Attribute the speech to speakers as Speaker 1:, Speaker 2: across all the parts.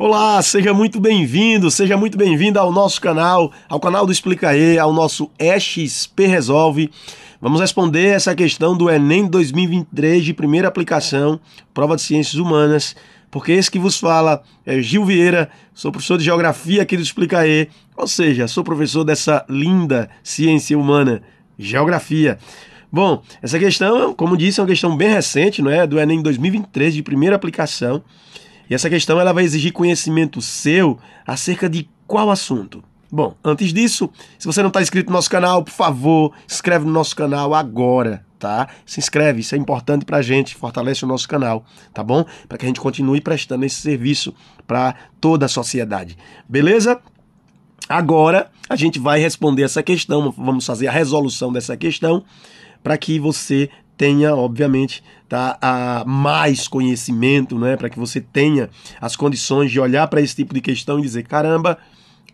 Speaker 1: Olá, seja muito bem-vindo, seja muito bem-vinda ao nosso canal, ao canal do Explica E, ao nosso XP Resolve. Vamos responder essa questão do Enem 2023 de primeira aplicação, prova de ciências humanas, porque esse que vos fala é Gil Vieira, sou professor de geografia aqui do Explica E, ou seja, sou professor dessa linda ciência humana, geografia. Bom, essa questão, como disse, é uma questão bem recente, não é? Do Enem 2023 de primeira aplicação. E essa questão ela vai exigir conhecimento seu acerca de qual assunto? Bom, antes disso, se você não está inscrito no nosso canal, por favor, inscreve no nosso canal agora, tá? Se inscreve, isso é importante para a gente, fortalece o nosso canal, tá bom? Para que a gente continue prestando esse serviço para toda a sociedade, beleza? Agora a gente vai responder essa questão, vamos fazer a resolução dessa questão para que você tenha, obviamente, tá, a mais conhecimento, né, para que você tenha as condições de olhar para esse tipo de questão e dizer: caramba,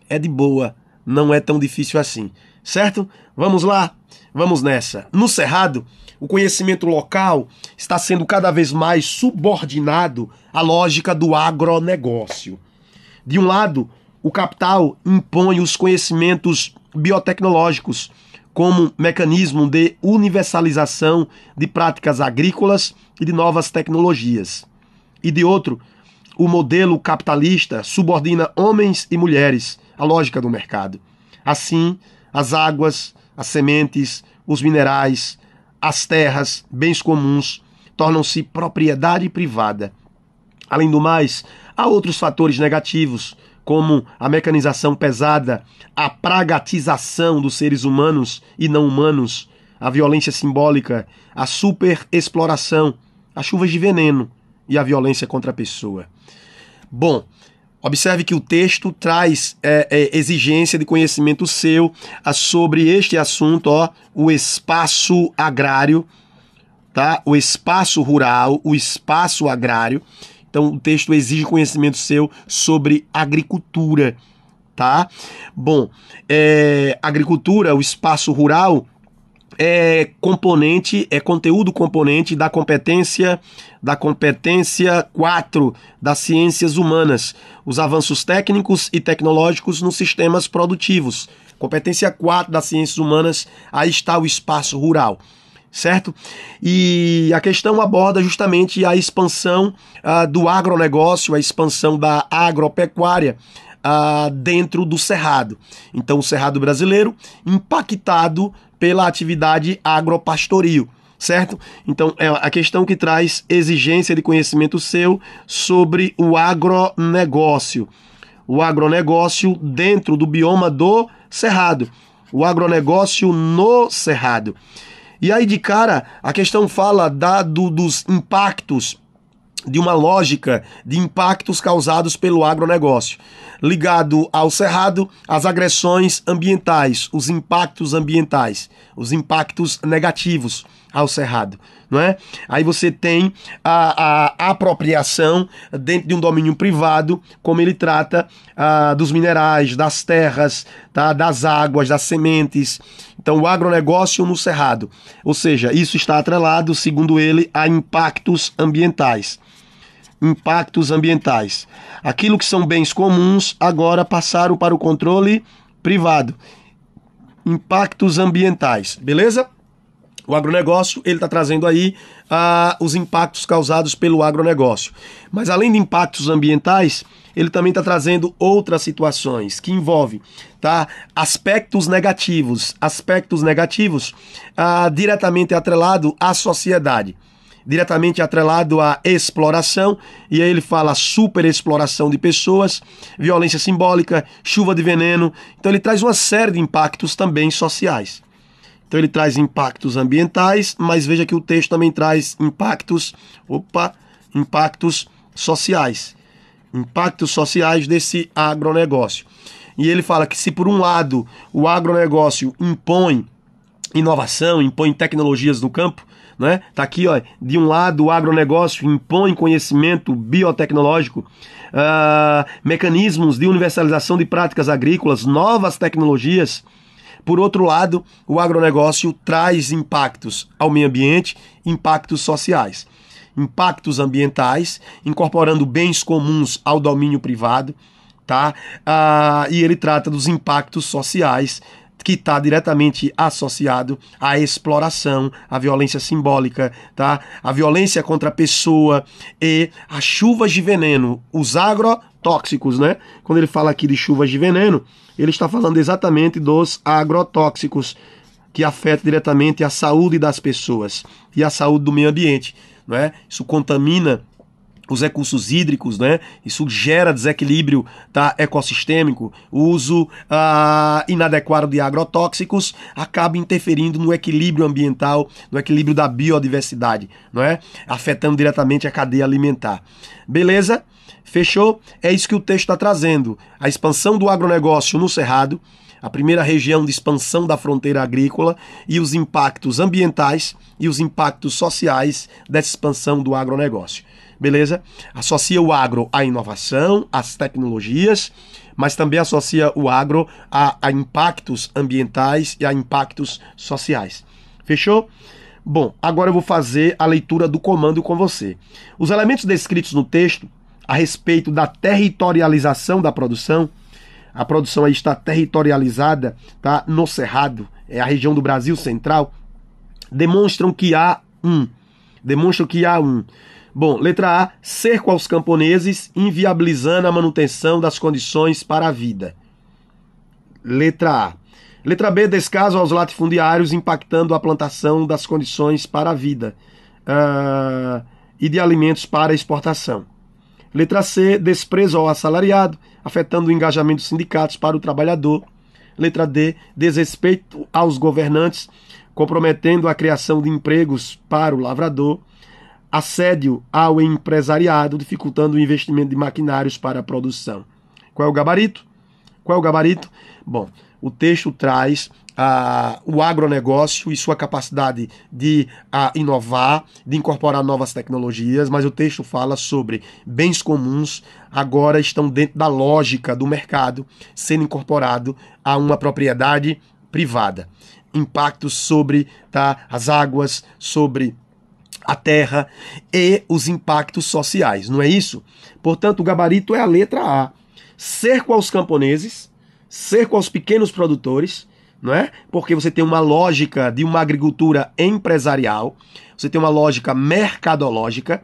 Speaker 1: é de boa, não é tão difícil assim. Certo? Vamos lá, vamos nessa. No Cerrado, o conhecimento local está sendo cada vez mais subordinado à lógica do agronegócio. De um lado, o capital impõe os conhecimentos biotecnológicos como mecanismo de universalização de práticas agrícolas e de novas tecnologias. E de outro, o modelo capitalista subordina homens e mulheres à lógica do mercado. Assim, as águas, as sementes, os minerais, as terras, bens comuns, tornam-se propriedade privada. Além do mais, há outros fatores negativos, como a mecanização pesada, a pragatização dos seres humanos e não humanos, a violência simbólica, a superexploração, as chuvas de veneno e a violência contra a pessoa. Bom, Observe que o texto traz é, é, exigência de conhecimento seu a, ah, sobre este assunto, ó, o espaço agrário, tá? O espaço rural, o espaço agrário. Então o texto exige conhecimento seu sobre agricultura, tá? Bom, é, agricultura, o espaço rural é componente, é conteúdo componente da competência da competência 4 das ciências humanas, os avanços técnicos e tecnológicos nos sistemas produtivos. Competência 4 das ciências humanas, aí está o espaço rural certo? E a questão aborda justamente a expansão uh, do agronegócio, a expansão da agropecuária uh, dentro do Cerrado. Então, o Cerrado brasileiro impactado pela atividade agropastoril. Certo? Então, é a questão que traz exigência de conhecimento seu sobre o agronegócio. O agronegócio dentro do bioma do Cerrado. O agronegócio no Cerrado. E aí, de cara, a questão fala dado dos impactos, de uma lógica de impactos causados pelo agronegócio, ligado ao cerrado, às agressões ambientais, os impactos ambientais, os impactos negativos ao cerrado, não é? Aí você tem a, a apropriação dentro de um domínio privado, como ele trata ah, dos minerais, das terras, tá? das águas, das sementes. Então, o agronegócio no cerrado. Ou seja, isso está atrelado, segundo ele, a impactos ambientais impactos ambientais. Aquilo que são bens comuns agora passaram para o controle privado. Impactos ambientais, beleza? o agronegócio, ele está trazendo aí ah, os impactos causados pelo agronegócio. Mas além de impactos ambientais, ele também está trazendo outras situações que envolvem tá, aspectos negativos, aspectos negativos ah, diretamente atrelado à sociedade diretamente atrelado à exploração, e aí ele fala superexploração de pessoas, violência simbólica, chuva de veneno. Então ele traz uma série de impactos também sociais. Então ele traz impactos ambientais, mas veja que o texto também traz impactos, opa, impactos sociais. Impactos sociais desse agronegócio. E ele fala que se por um lado o agronegócio impõe inovação, impõe tecnologias no campo, né? Tá aqui, ó, de um lado o agronegócio impõe conhecimento biotecnológico, uh, mecanismos de universalização de práticas agrícolas, novas tecnologias, por outro lado, o agronegócio traz impactos ao meio ambiente, impactos sociais, impactos ambientais, incorporando bens comuns ao domínio privado, tá? Ah, e ele trata dos impactos sociais que está diretamente associado à exploração, à violência simbólica, tá? A violência contra a pessoa e as chuvas de veneno, os agrotóxicos, né? Quando ele fala aqui de chuvas de veneno, ele está falando exatamente dos agrotóxicos que afetam diretamente a saúde das pessoas e a saúde do meio ambiente, não é? Isso contamina os recursos hídricos, né? Isso gera desequilíbrio tá, ecossistêmico. O uso ah, inadequado de agrotóxicos acaba interferindo no equilíbrio ambiental, no equilíbrio da biodiversidade, não é? Afetando diretamente a cadeia alimentar. Beleza? Fechou? É isso que o texto está trazendo. A expansão do agronegócio no Cerrado, a primeira região de expansão da fronteira agrícola e os impactos ambientais e os impactos sociais dessa expansão do agronegócio beleza? Associa o agro à inovação, às tecnologias, mas também associa o agro a, a impactos ambientais e a impactos sociais. Fechou? Bom, agora eu vou fazer a leitura do comando com você. Os elementos descritos no texto a respeito da territorialização da produção. A produção aí está territorializada, tá? No Cerrado, é a região do Brasil Central. Demonstram que há um, demonstram que há um Bom, letra A, cerco aos camponeses, inviabilizando a manutenção das condições para a vida. Letra A. Letra B, descaso aos latifundiários, impactando a plantação das condições para a vida uh, e de alimentos para exportação. Letra C, desprezo ao assalariado, afetando o engajamento dos sindicatos para o trabalhador. Letra D, desrespeito aos governantes, comprometendo a criação de empregos para o lavrador assédio ao empresariado, dificultando o investimento de maquinários para a produção. Qual é o gabarito? Qual é o gabarito? Bom, o texto traz ah, o agronegócio e sua capacidade de ah, inovar, de incorporar novas tecnologias, mas o texto fala sobre bens comuns agora estão dentro da lógica do mercado, sendo incorporado a uma propriedade privada. Impactos sobre tá, as águas, sobre a terra e os impactos sociais, não é isso? Portanto, o gabarito é a letra A. Cerco aos camponeses, cerco aos pequenos produtores, não é? Porque você tem uma lógica de uma agricultura empresarial, você tem uma lógica mercadológica,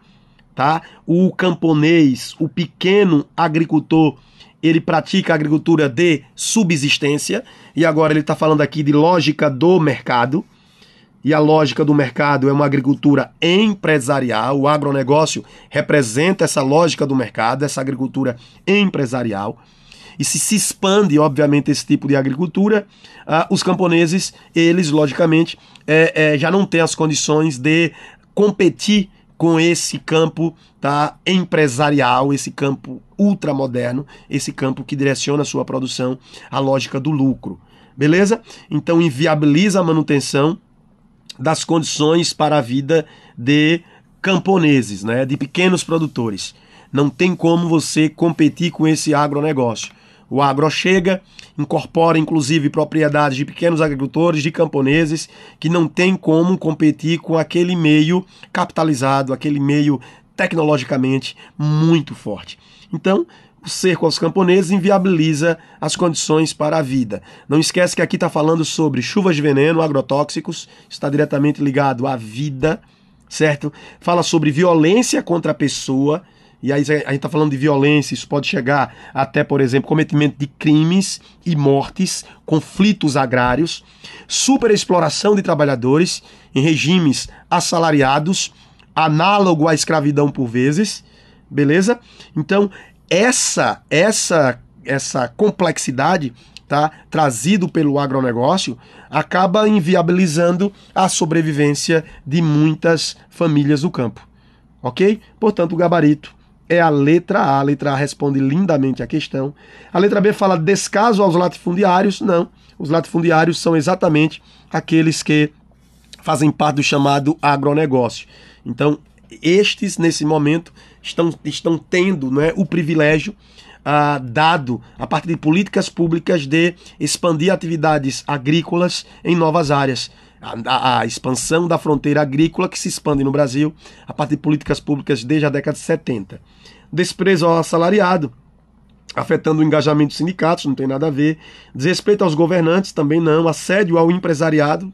Speaker 1: tá? O camponês, o pequeno agricultor, ele pratica a agricultura de subsistência, e agora ele está falando aqui de lógica do mercado, e a lógica do mercado é uma agricultura empresarial. O agronegócio representa essa lógica do mercado, essa agricultura empresarial. E se se expande, obviamente, esse tipo de agricultura, ah, os camponeses, eles, logicamente, é, é, já não têm as condições de competir com esse campo tá, empresarial, esse campo ultramoderno, esse campo que direciona a sua produção à lógica do lucro. Beleza? Então inviabiliza a manutenção das condições para a vida de camponeses, né, de pequenos produtores. Não tem como você competir com esse agronegócio. O agro chega, incorpora inclusive propriedades de pequenos agricultores, de camponeses, que não tem como competir com aquele meio capitalizado, aquele meio tecnologicamente muito forte. Então, cerco aos camponeses inviabiliza as condições para a vida. Não esquece que aqui está falando sobre chuvas de veneno, agrotóxicos, está diretamente ligado à vida, certo? Fala sobre violência contra a pessoa, e aí a gente está falando de violência, isso pode chegar até, por exemplo, cometimento de crimes e mortes, conflitos agrários, superexploração de trabalhadores em regimes assalariados, análogo à escravidão por vezes, beleza? Então, essa essa essa complexidade Tá? trazido pelo agronegócio, acaba inviabilizando a sobrevivência de muitas famílias do campo. Ok? Portanto, o gabarito é a letra A. A letra A responde lindamente à questão. A letra B fala descaso aos latifundiários. Não. Os latifundiários são exatamente aqueles que fazem parte do chamado agronegócio. Então, estes, nesse momento, estão, estão tendo né, o privilégio ah, dado a partir de políticas públicas de expandir atividades agrícolas em novas áreas. A, a, expansão da fronteira agrícola que se expande no Brasil a partir de políticas públicas desde a década de 70. Desprezo ao assalariado, afetando o engajamento dos sindicatos, não tem nada a ver. Desrespeito aos governantes, também não. Assédio ao empresariado.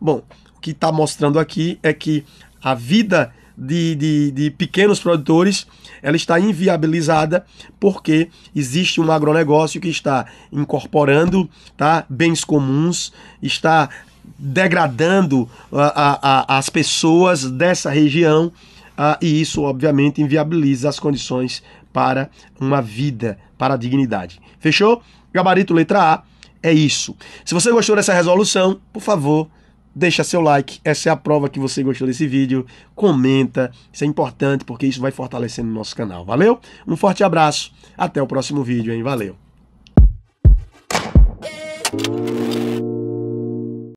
Speaker 1: Bom, o que está mostrando aqui é que a vida de, de, de pequenos produtores, ela está inviabilizada porque existe um agronegócio que está incorporando tá, bens comuns, está degradando a, ah, a, a, as pessoas dessa região a, ah, e isso, obviamente, inviabiliza as condições para uma vida, para a dignidade. Fechou? Gabarito letra A é isso. Se você gostou dessa resolução, por favor, deixa seu like, essa é a prova que você gostou desse vídeo, comenta, isso é importante porque isso vai fortalecendo o nosso canal, valeu? Um forte abraço, até o próximo vídeo, hein? Valeu!